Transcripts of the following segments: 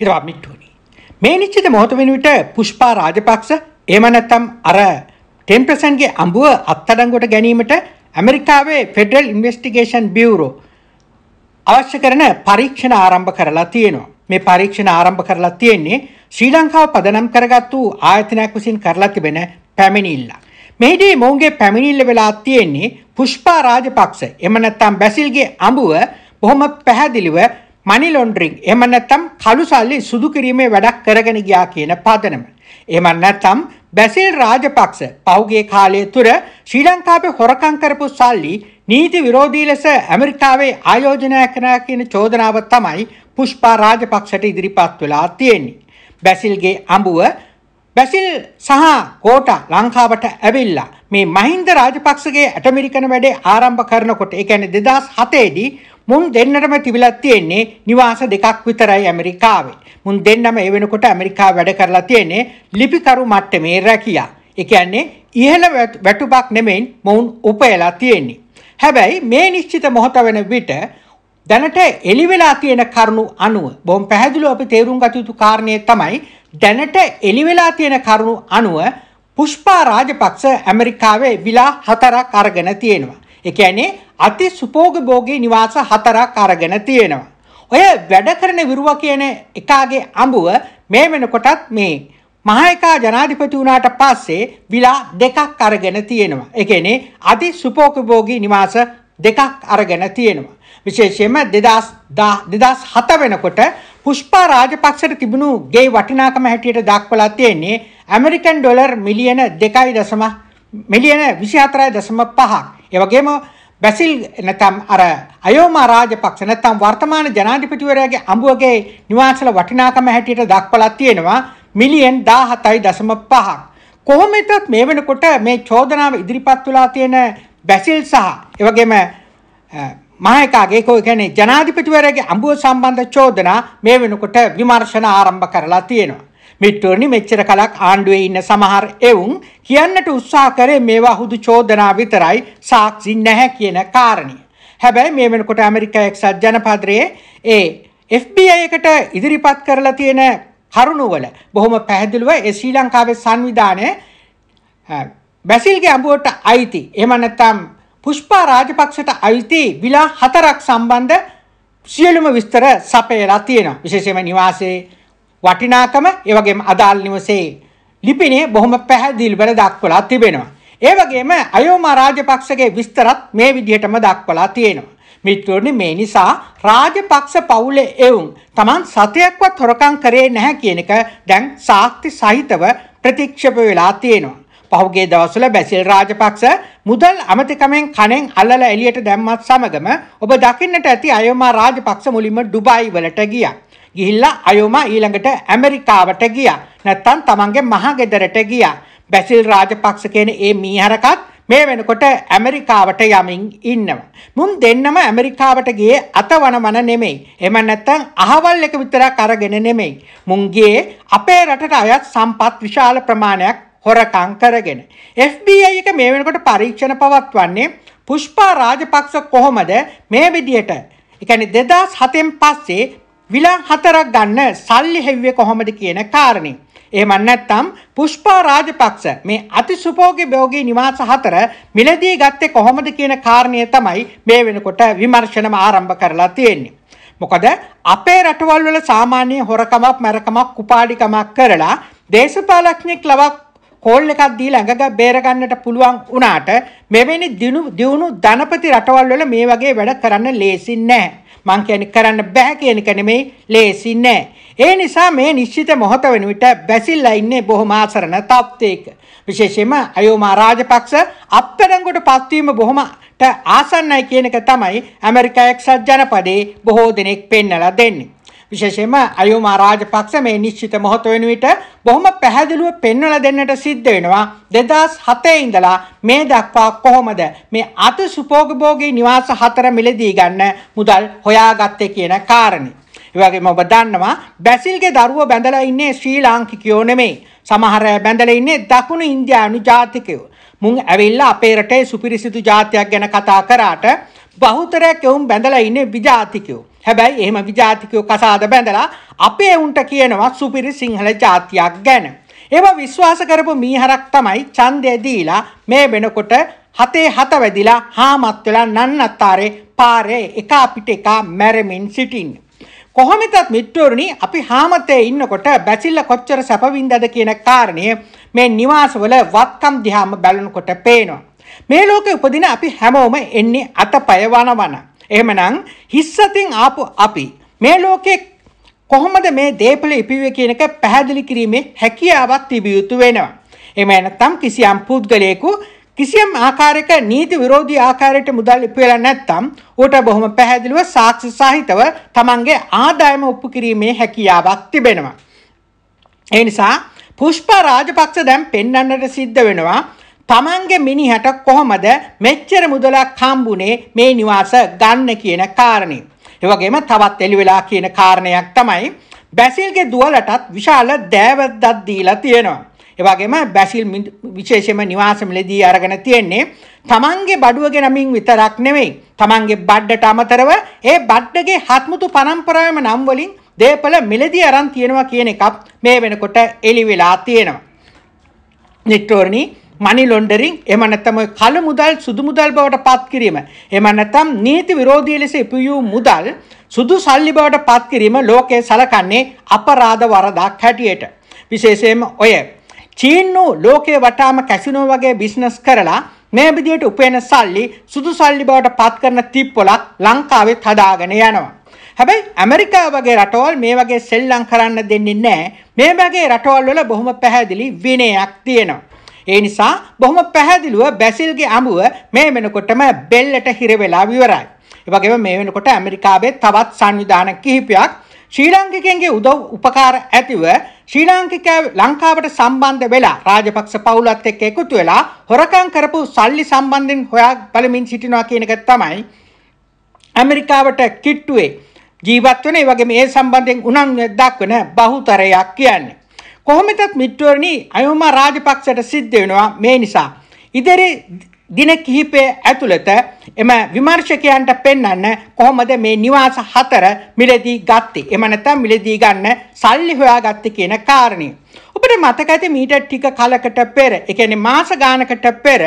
හිරවාමිට්ටුවනි. මේ නිශ්චිත මොහොත වෙනුවිට පුෂ්පා රාජපක්ෂ එහෙම නැත්නම් අර 10%ගේ අඹුව අත්අඩංගුවට ගැනීමට ඇමරිකාවේ ෆෙඩරල් ඉන්වෙස්ටිගේෂන් බියුරෝ අවශ්‍ය කරන පරීක්ෂණ ආරම්භ කරලා තියෙනවා. මේ පරීක්ෂණ ආරම්භ කරලා තියෙන්නේ ශ්‍රී ලංකාව පදනම් කරගත්තු ආයතනයක් විසින් කරලා තිබෙන පැමිණිල්ල. මෙහිදී මොවුන්ගේ පැමිණිල්ල වෙලා තියෙන්නේ පුෂ්පා රාජපක්ෂ එහෙම නැත්නම් බැසිල්ගේ අඹුව බොහොම පැහැදිලිව මනි ලොන්ඩරින් එහෙම නැත්නම් කළු සල්ලි සුදු කිරීමේ වැඩක් කරගෙන ගියා කියන පදනම. එහෙම නැත්නම් බැසිල් රාජපක්ෂ පහුගිය කාලය තුර ශ්‍රී ලංකාවේ හොරකම් කරපු සල්ලි නීති විරෝධී ලෙස ඇමරිකාවේ ආයෝජනය කරනවා කියන චෝදනාව තමයි පුෂ්පා රාජපක්ෂට ඉදිරිපත් වෙලා තියෙන්නේ. බැසිල්ගේ අඹුව බැසිල් සහ කෝට ලංකාවට ඇවිල්ලා මේ මහින්ද රාජපක්ෂගේ ඇටමිරිකන වැඩේ ආරම්භ කරනකොට ඒ කියන්නේ 2007 දී මුන් දෙන්නටම තිබිලා තියෙන්නේ නිවාස දෙකක් විතරයි ඇමරිකාවේ. මුන් දෙන්නම ඒ වෙනකොට ඇමරිකාව වැඩ කරලා තියෙන්නේ ලිපිකරු මට්ටමේ රැකියා. ඒ කියන්නේ ඉහළ වැටුපක් නෙමෙයි මොවුන් උපයලා තියෙන්නේ. හැබැයි මේ නිශ්චිත මොහොත වෙන විට දැනට එළි වෙලා තියෙන කරුණු අනුව බොහොම පැහැදිලිව අපි තේරුම් ගත යුතු කාරණේ තමයි දැනට එළි වෙලා තියෙන කරුණු අනුව පුෂ්පා රාජපක්ෂ ඇමරිකාවේ විලා හතරක් අරගෙන තියෙනවා. ඒ කියන්නේ අති සුපෝගභෝගී නිවාස හතරක් අරගෙන තියෙනවා. ඔය වැඩ කරන විරුව කියන එකාගේ අඹුව මේ වෙනකොටත් මේ මහේකා ජනාධිපති වුණාට පස්සේ විලා දෙකක් අරගෙන තියෙනවා. ඒ කියන්නේ අති සුපෝගභෝගී නිවාස දෙකක් අරගෙන තියෙනවා. විශේෂයෙන්ම 2007 වෙනකොට පුෂ්පා රාජපක්ෂට තිබුණු ගේ වටිනාකම හැටියට දක්වලා තියෙන්නේ ඇමරිකන් ඩොලර් මිලියන 2.5 මිලියන 24.5ක්. ඒ වගේම බැසිල් නැත්නම් අර අයෝමා රාජපක්ෂ නැත්නම් වර්තමාන ජනාධිපතිවරයාගේ අඹුවගේ නිවාසල වටිනාකම හැටියට දක්වලා තියෙනවා මිලියන් 17.5ක්. කොහොම හිටත් මේ වෙනකොට මේ චෝදනාව ඉදිරිපත් වෙලා තියෙන බැසිල් සහ ඒ වගේම මායකාගේ කෝ කියන්නේ ජනාධිපතිවරයාගේ අඹුව සම්බන්ධ චෝදනා මේ වෙනකොට විමර්ශන ආරම්භ කරලා තියෙනවා. මිත්‍රෝනි මෙච්චර කලක් ආණ්ඩුවේ ඉන්න සමහර එවුන් කියන්නට උත්සාහ කරේ මේවා හුදු චෝදනා විතරයි සාක්ෂි නැහැ කියන කාරණය. හැබැයි මේ වෙනකොට ඇමරිකා එක්සත් ජනපදයේ ඒ FBI එකට ඉදිරිපත් කරලා තියෙන කරුණුවල බොහොම පැහැදිලිව ඒ ශ්‍රී ලංකාවේ සංවිධානය බැසිල්ගේ අඹුවට අයිති එහෙම නැත්නම් පුෂ්පා රාජපක්ෂට අයිති විලා හතරක් සම්බන්ධ සියලුම විස්තර සපයලා තියෙනවා විශේෂයෙන්ම නිවාසයේ වටිනාකම ඒ වගේම අදාළ නිවසේ ලිපිනේ බොහොම පැහැදිලිවර දක්වලා තිබෙනවා. ඒ වගේම අයෝමා රාජපක්ෂගේ විස්තරත් මේ විදිහටම දක්වලා තියෙනවා. මිත්‍රෝනි මේ නිසා රාජපක්ෂ පවුලේ එවුන් Taman සතයක්වත් හොරකම් කරේ නැහැ කියන එක දැන් සාක්ෂි සහිතව ප්‍රතික්ෂේප වෙලා තියෙනවා. පහුගිය දවස්වල බැසිල් රාජපක්ෂ මුදල් අමතිකමෙන් කණෙන් අල්ලලා එළියට දැම්මත් සමගම ඔබ දකින්නට ඇති අයෝමා රාජපක්ෂ මුලින්ම ඩුබායි වලට ගියා. ගිහිල්ලා අයුම ඊළඟට ඇමරිකාවට ගියා. නැත්තම් තමන්ගේ මහගෙදරට ගියා. බැසිල් රාජපක්ෂ කියන ඒ මීහරකත් මේ වෙනකොට ඇමරිකාවට යමින් ඉන්නවා. මුන් දෙන්නම ඇමරිකාවට ගියේ අතවනමන නෙමෙයි. එහෙම නැත්නම් අහවල් එක විතරක් අරගෙන නෙමෙයි. මුන් ගියේ අපේ රටට අයත් සම්පත් විශාල ප්‍රමාණයක් හොරකම් කරගෙන. FBI එක මේ වෙනකොට පරීක්ෂණ පවත්වන්නේ පුෂ්පා රාජපක්ෂ කොහොමද මේ විදියට. ඒ කියන්නේ 2007න් පස්සේ විලා හතරක් ගන්න සල්ලි හෙව්වේ කොහොමද කියන කාරණේ. එහෙම නැත්නම් පුෂ්පා රාජපක්ෂ මේ අතිසුපෝගී භෝගී නිවාස හතර මිලදී ගත්තේ කොහොමද කියන කාරණය තමයි මේ වෙනකොට විමර්ශනම ආරම්භ කරලා තියෙන්නේ. මොකද අපේ රටවල් වල සාමාන්‍ය හොරකමක් මරකමක් කුපාඩිකමක් කරලා දේශපාලඥෙක් ලවක් කෝල් එකක් දීලා ඇඟ බේරගන්නට පුළුවන් වුණාට මෙවැනි දියුණු ධනපති රටවල් වල මේ වගේ වැඩ කරන්න ලේසි නැහැ. මං කියන්නේ කරන්න බෑ කියන එක නෙමෙයි ලේසි නෑ. ඒ නිසා මේ නිශ්චිත මොහොත වෙන විට බැසිල්ලා ඉන්නේ බොහොම ආසරණ තත්ත්වයක. විශේෂයෙන්ම අයෝමා රාජපක්ෂ අත්අඩංගුවට පත්වීම බොහොමට ආසන්නයි කියන එක තමයි ඇමරිකා එක්සත් ජනපදයේ බොහෝ දෙනෙක් පෙන්නලා දෙන්නේ. විශේෂයෙන්ම අයෝමා රාජපක්ෂ මේ නිශ්චිත මොහොත වෙන විට බොහොම පැහැදිලිව පෙන්වලා දෙන්නට සිද්ධ වෙනවා 2007 ඉඳලා මේ දක්වා කොහොමද මේ අති සුපෝගභෝගී නිවාස හතර මිලදී ගන්න මුදල් හොයාගත්තේ කියන කාරණේ. ඒ වගේම ඔබ දන්නවා බැසිල්ගේ දරුවෝ බැඳලා ඉන්නේ ශ්‍රී ලාංකිකයෝ නෙමෙයි. සමහර අය බැඳලා ඉන්නේ දකුණු ඉන්දියානු ජාතිකයෝ. මුන් ඇවිල්ලා අපේ රටේ සුපිරිසිදු ජාතියක් ගැන කතා කරාට බහුතරයක් එවුම් බැඳලා ඉන්නේ විජාතිකයෝ. හැබැයි එහෙම විජාතිකයෝ කසාද බැඳලා අපේ උන්ට කියනවා සුපිරි සිංහල ජාතියක් ගැන. ඒව විශ්වාස කරපු මීහරක් තමයි ඡන්දය දීලා මේ වෙනකොට හතේ හත වැදිලා හාමත් වෙලා නන්නත්තාරේ පාරේ එක අපිට එක මැරෙමින් සිටින්නේ. කොහොමදත් මිත්‍රෝරණි අපි හාමතේ ඉන්නකොට බැසිල්ල කොච්චර සැපවින්දද කියන කාරණය මේ නිවාසවල වත්කම් දිහාම බැලනකොට පේනවා. මේ ලෝකෙ උපදින අපි හැමෝම එන්නේ අතපය වනවන. එහෙමනම් හිස්සතින් ආපු අපි මේ ලෝකෙ කොහොමද මේ දේපල ඉපිවේ කියන එක පැහැදිලි කිරීමේ හැකියාවක් තිබිය යුතු වෙනවා. එහෙම නැත්නම් කිසියම් පුද්ගලයෙකු කිසියම් ආකාරයක නීති විරෝධී ආකාරයට මුදල් ඉපයලා නැත්නම් ඌට බොහොම පැහැදිලිව සාක්ෂි සහිතව තමන්ගේ ආදායම ඔප්පු කිරීමේ හැකියාවක් තිබෙනවා. ඒ නිසා පුෂ්ප රාජපක්ෂ දැන් පෙන්වන්නට සිද්ධ වෙනවා තමන්ගේ මිනිහට කොහොමද මෙච්චර මුදලක් හම්බුනේ මේ නිවාස ගන්න කියන කාරණේ. ඒ වගේම තවත් එළි වෙලා කියන කාරණයක් තමයි බැසිල්ගේ දුවලටත් විශාල දෑවැද්දක් දීලා තියෙනවා. ඒ වගේම බැසිල් විශේෂයෙන්ම නිවාසවලදී අරගෙන තියෙන්නේ තමන්ගේ බඩුව ගෙනමින් විතරක් නෙවෙයි. තමන්ගේ බඩට අමතරව ඒ බඩගේ හත්මුතු පරම්පරාවෙම නම් වලින් දේපල මිලදී අරන් තියෙනවා කියන එකක් මේ වෙනකොට එළි වෙලා තියෙනවා. නිට්ටෝරණී මනි ලොන්ඩරින් එම නැත්තම කල මුදල් සුදු මුදල් බවට පත් කිරීම. එම නැතම් නීති විරෝධී ලෙස ඉපියූ මුදල් සුදු සල්ලි බවට පත් කිරීම ලෝකයේ සලකන්නේ අපරාධ වරදක් හැටියට. විශේෂයෙන්ම ඔය චීන්නු ලෝකයේ වටාම කැසිනෝ වගේ බිස්නස් කරලා මේ විදියට උපයන සල්ලි සුදු සල්ලි බවට පත් කරන තිප්පොලක් ලංකාවෙත් හදාගෙන යනවා. හැබැයි ඇමරිකා වගේ රටවල් මේ වගේ සෙල්ලම් කරන්න දෙන්නේ නැහැ. මේ වගේ රටවල් වල බොහොම පැහැදිලි විනයක් තියෙනවා. ඒ නිසා බොහොම පැහැදිලිව බැසිල්ගේ අඹුව මේ වෙනකොටම බෙල්ලට හිර වෙලා විවරයි. ඒ වගේම මේ වෙනකොට ඇමරිකාවේ තවත් සංවිධාන කිහිපයක් ශ්‍රී ලාංකිකයන්ගේ උදව් උපකාර ඇතිව ශ්‍රී ලාංකිකයා ලංකාවට සම්බන්ධ වෙලා රාජපක්ෂ පවුලත් එක්ක එකතු වෙලා හොරකම් කරපු සල්ලි සම්බන්ධයෙන් හොයා බලමින් සිටිනවා කියන එක තමයි ඇමරිකාවට කිට්ටුවේ ජීවත් වෙන ඒ වගේම ඒ සම්බන්ධයෙන් උනන්දුවක් දක්වන බහුතරයක් කියන්නේ. කොහොමතත් මිත්‍රවරණි අයෝමා රාජපක්ෂට සිද්ධ වෙනවා මේ නිසා. ඉදිරි දින කිහිපය ඇතුළත එම විමර්ශකයන්ට පෙන්වන්න කොහොමද මේ නිවාස හතර මිලදී ගත්තේ. එම නැත්නම් මිලදී ගන්න සල්ලි හොයාගත්තේ කියන කාරණේ. ඔබට මතක ඇති මීට ටික කලකට පෙර, ඒ කියන්නේ මාස ගානකට පෙර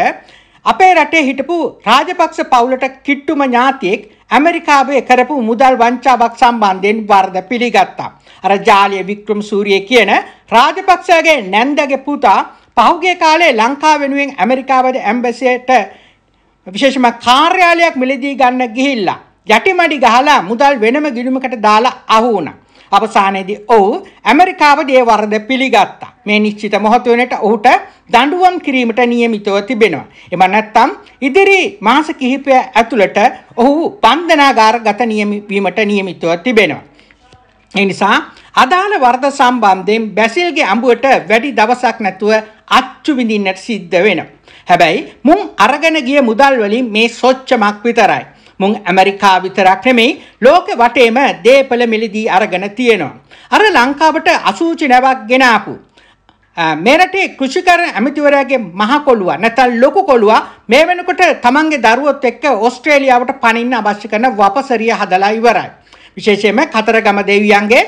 අපේ රටේ හිටපු රාජපක්ෂ පවුලට කිට්ටුම ඥාතියෙක් ඇමරිකාවේ කරපු මුදල් වංචාවක් සම්බන්ධයෙන් වරද පිළිගත්තා. අර ජාලිය වික්‍රම සූරිය කියන රාජපක්ෂගේ නැන්දගේ පුතා පහුගේ කාලේ ලංකා වෙනුවෙන් ඇමරිකාවට ඇම්බැසියට විශේෂම කාර්යාලයක් මිලදී ගන්න ගිහිල්ලා යටිමඩි ගහලා මුදල් වෙනම ගිණුමකට දාලා අහු වුණා. අවසානයේදී ඔහු ඇමරිකාව දේ වරද පිළිගත්තා. මේ නිශ්චිත මොහොත වෙනට ඔහුට දඬුවම් කිරීමට නියමිතව තිබෙනවා. එම නැත්තම් ඉදිරි මාස කිහිපය ඇතුළත ඔහු බන්ධනාගාරගත නියම වීමට නියමිතව තිබෙනවා. ඒ නිසා අදාළ වරද සම්බන්ධයෙන් බැසිල්ගේ අඹුවට වැඩි දවසක් නැතුව අච්චු විඳින්නට සිද්ධ වෙනවා. හැබැයි මුන් අරගෙන ගිය මුදල් වලින් මේ සොච්චමක් විතරයි. මුං ඇමරිකා විතරක් නෙමෙයි ලෝක වටේම දේපල මිලදී අරගෙන තියෙනවා. අර ලංකාවට අසූචි නැවක් ගෙනාපු. මෙරටේ කෘෂිකර ඇමතිවරයාගේ මහ කොළුවා නැත්නම් ලොකු කොළුවා මේ වෙනකොට තමන්ගේ දරුවොත් එක්ක ඕස්ට්‍රේලියාවට පනින්න අවශ්‍ය කරන වපසරිය හදලා ඉවරයි. විශේෂයෙන්ම කතරගම දෙවියන්ගේ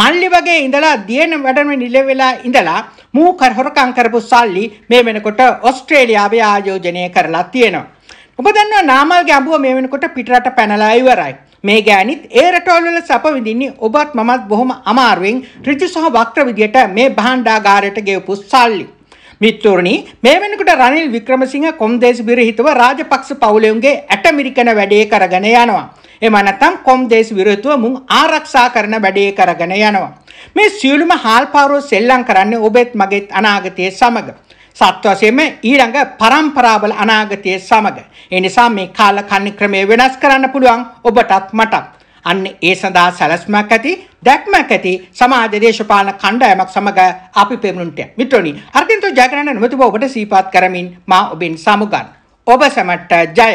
මල්ලි වගේ ඉඳලා දියන වැඩම නිලවෙලා ඉඳලා මූ කර හොරකම් කරපු සල්ලි මේ වෙනකොට ඔස්ට්‍රේලියාවේ ආයෝජනය කරලා තියෙනවා. ඔබ දන්නවා නාමල්ගේ අඹුව මේ වෙනකොට පිටරට පැනලා ඉවරයි. මේ ගෑනිත් ඒ රටවල්වල සැප විඳින්නේ ඔබත් මමත් බොහොම අමාරුවෙන් ඍජු සහ වක්‍ර විදියට මේ භාණ්ඩාගාරයට ගෙවපු සල්ලි. මිත්තුරනි මේ වෙනකොට රනිල් වික්‍රමසිංහ කොම්දේසි විරහිතව රාජපක්ෂ පවුලෙන්ගේ ඇටමිරිකන වැඩේ කරගෙන යනවා. එම නැත්නම් කොම්දේස් විරෝධව මුන් ආරක්ෂා කරන වැඩේ කරගෙන යනවා. මේ සියලුම හාල්පාරෝ සෙල්ලම් කරන්නේ ඔබෙත් මගෙත් අනාගතයේ සමග. සත්වසයෙන්ම ඊළඟ පරම්පරාවල අනාගතයේ සමග. ඒ නිසා මේ කාල කන්න ක්‍රමය වෙනස් කරන්න පුළුවන් ඔබටත් මටත්. අන්න ඒ සඳහා සැලැස්මක් ඇති දැක්මක් ඇති සමාජ දේශපාලන කණ්ඩායමක් සමග අපි පෙමුණුන්ට මිත්‍රනි අර්ගෙන්තෝ ජයග්‍රහණ නොමැතිව ඔබට සීපාත් කරමින් මා ඔබෙන් සමුගන් ඔබ සැමට ජය